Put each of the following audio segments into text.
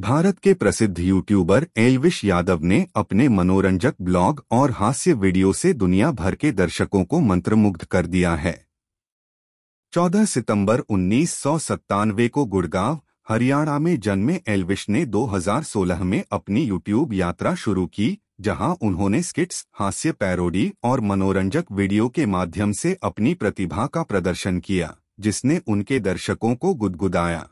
भारत के प्रसिद्ध यूट्यूबर एलविश यादव ने अपने मनोरंजक ब्लॉग और हास्य वीडियो से दुनिया भर के दर्शकों को मंत्रमुग्ध कर दिया है 14 सितंबर उन्नीस को गुड़गांव हरियाणा में जन्मे एलविश ने 2016 में अपनी यूट्यूब यात्रा शुरू की जहां उन्होंने स्किट्स हास्य पैरोडी और मनोरंजक वीडियो के माध्यम से अपनी प्रतिभा का प्रदर्शन किया जिसने उनके दर्शकों को गुदगुदाया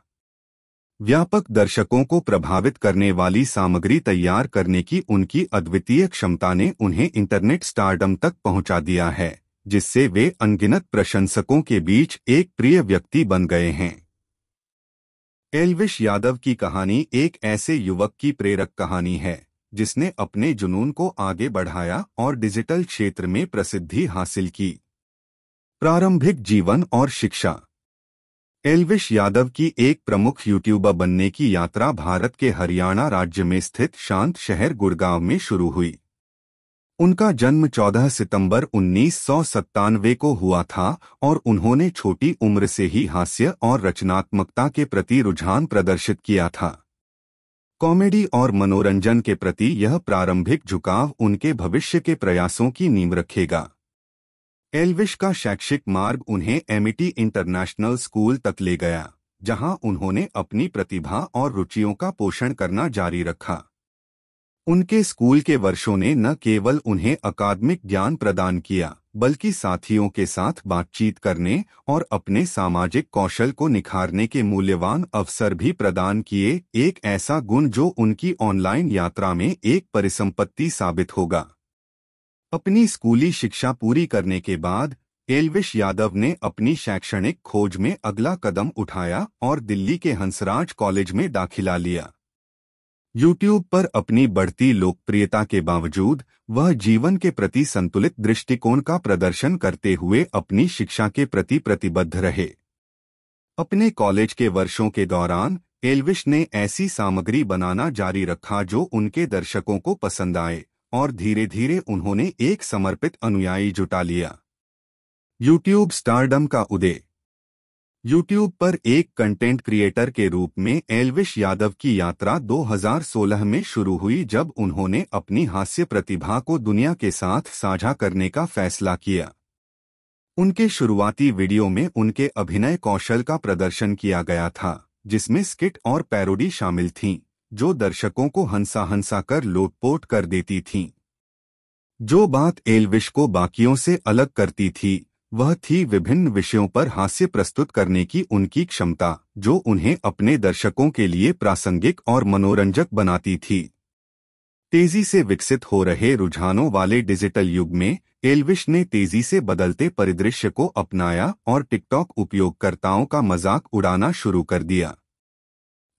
व्यापक दर्शकों को प्रभावित करने वाली सामग्री तैयार करने की उनकी अद्वितीय क्षमता ने उन्हें इंटरनेट स्टारडम तक पहुंचा दिया है जिससे वे अनगिनत प्रशंसकों के बीच एक प्रिय व्यक्ति बन गए हैं एलविश यादव की कहानी एक ऐसे युवक की प्रेरक कहानी है जिसने अपने जुनून को आगे बढ़ाया और डिजिटल क्षेत्र में प्रसिद्धि हासिल की प्रारंभिक जीवन और शिक्षा एलविश यादव की एक प्रमुख यूट्यूबर बनने की यात्रा भारत के हरियाणा राज्य में स्थित शांत शहर गुड़गांव में शुरू हुई उनका जन्म 14 सितंबर उन्नीस को हुआ था और उन्होंने छोटी उम्र से ही हास्य और रचनात्मकता के प्रति रुझान प्रदर्शित किया था कॉमेडी और मनोरंजन के प्रति यह प्रारंभिक झुकाव उनके भविष्य के प्रयासों की नींव रखेगा एलविश का शैक्षिक मार्ग उन्हें एमिटी इंटरनेशनल स्कूल तक ले गया जहां उन्होंने अपनी प्रतिभा और रुचियों का पोषण करना जारी रखा उनके स्कूल के वर्षों ने न केवल उन्हें अकादमिक ज्ञान प्रदान किया बल्कि साथियों के साथ बातचीत करने और अपने सामाजिक कौशल को निखारने के मूल्यवान अवसर भी प्रदान किए एक ऐसा गुण जो उनकी ऑनलाइन यात्रा में एक परिसंपत्ति साबित होगा अपनी स्कूली शिक्षा पूरी करने के बाद एलविश यादव ने अपनी शैक्षणिक खोज में अगला कदम उठाया और दिल्ली के हंसराज कॉलेज में दाखिला लिया यूट्यूब पर अपनी बढ़ती लोकप्रियता के बावजूद वह जीवन के प्रति संतुलित दृष्टिकोण का प्रदर्शन करते हुए अपनी शिक्षा के प्रति प्रतिबद्ध रहे अपने कॉलेज के वर्षों के दौरान एल्विश ने ऐसी सामग्री बनाना जारी रखा जो उनके दर्शकों को पसंद आए और धीरे धीरे उन्होंने एक समर्पित अनुयायी जुटा लिया यूट्यूब स्टारडम का उदय यूट्यूब पर एक कंटेंट क्रिएटर के रूप में एलविश यादव की यात्रा 2016 में शुरू हुई जब उन्होंने अपनी हास्य प्रतिभा को दुनिया के साथ साझा करने का फैसला किया उनके शुरुआती वीडियो में उनके अभिनय कौशल का प्रदर्शन किया गया था जिसमें स्किट और पैरोडी शामिल थीं जो दर्शकों को हंसा हंसा कर लोटपोट कर देती थीं जो बात एलविश को बाकियों से अलग करती थी वह थी विभिन्न विषयों पर हास्य प्रस्तुत करने की उनकी क्षमता जो उन्हें अपने दर्शकों के लिए प्रासंगिक और मनोरंजक बनाती थी तेजी से विकसित हो रहे रुझानों वाले डिजिटल युग में एलविश ने तेजी से बदलते परिदृश्य को अपनाया और टिकटॉक उपयोगकर्ताओं का मजाक उड़ाना शुरू कर दिया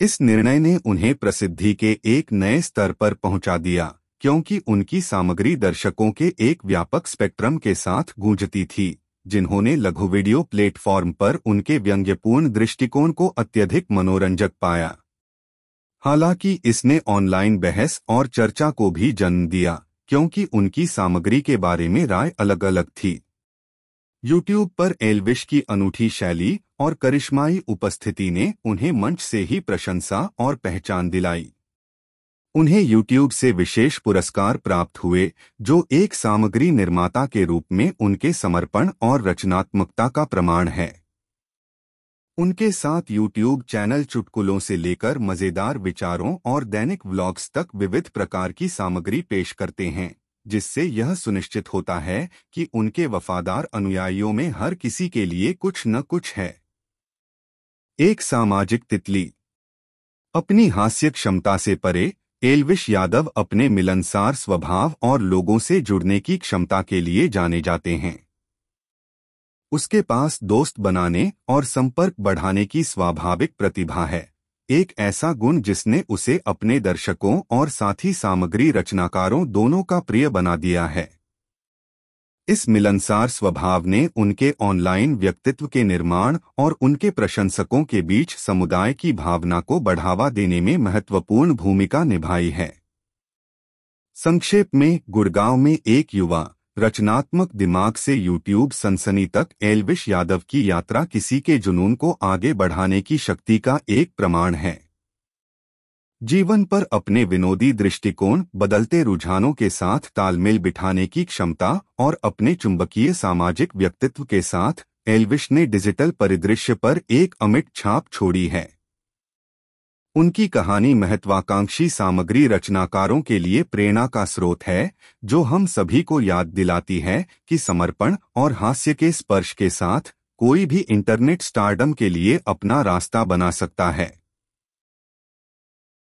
इस निर्णय ने उन्हें प्रसिद्धि के एक नए स्तर पर पहुंचा दिया क्योंकि उनकी सामग्री दर्शकों के एक व्यापक स्पेक्ट्रम के साथ गूंजती थी जिन्होंने लघु वीडियो प्लेटफॉर्म पर उनके व्यंग्यपूर्ण दृष्टिकोण को अत्यधिक मनोरंजक पाया हालांकि इसने ऑनलाइन बहस और चर्चा को भी जन्म दिया क्योंकि उनकी सामग्री के बारे में राय अलग अलग थी YouTube पर एलविश की अनूठी शैली और करिश्माई उपस्थिति ने उन्हें मंच से ही प्रशंसा और पहचान दिलाई उन्हें यूट्यूब से विशेष पुरस्कार प्राप्त हुए जो एक सामग्री निर्माता के रूप में उनके समर्पण और रचनात्मकता का प्रमाण है उनके साथ यूट्यूब चैनल चुटकुलों से लेकर मज़ेदार विचारों और दैनिक व्लॉग्स तक विविध प्रकार की सामग्री पेश करते हैं जिससे यह सुनिश्चित होता है कि उनके वफादार अनुयायियों में हर किसी के लिए कुछ न कुछ है एक सामाजिक तितली अपनी हास्य क्षमता से परे एलविश यादव अपने मिलनसार स्वभाव और लोगों से जुड़ने की क्षमता के लिए जाने जाते हैं उसके पास दोस्त बनाने और संपर्क बढ़ाने की स्वाभाविक प्रतिभा है एक ऐसा गुण जिसने उसे अपने दर्शकों और साथी सामग्री रचनाकारों दोनों का प्रिय बना दिया है इस मिलनसार स्वभाव ने उनके ऑनलाइन व्यक्तित्व के निर्माण और उनके प्रशंसकों के बीच समुदाय की भावना को बढ़ावा देने में महत्वपूर्ण भूमिका निभाई है संक्षेप में गुड़गांव में एक युवा रचनात्मक दिमाग से यूट्यूब सनसनी तक एलविश यादव की यात्रा किसी के जुनून को आगे बढ़ाने की शक्ति का एक प्रमाण है जीवन पर अपने विनोदी दृष्टिकोण बदलते रुझानों के साथ तालमेल बिठाने की क्षमता और अपने चुंबकीय सामाजिक व्यक्तित्व के साथ एल्विश ने डिजिटल परिदृश्य पर एक अमिट छाप छोड़ी है उनकी कहानी महत्वाकांक्षी सामग्री रचनाकारों के लिए प्रेरणा का स्रोत है जो हम सभी को याद दिलाती है कि समर्पण और हास्य के स्पर्श के साथ कोई भी इंटरनेट स्टार्डम के लिए अपना रास्ता बना सकता है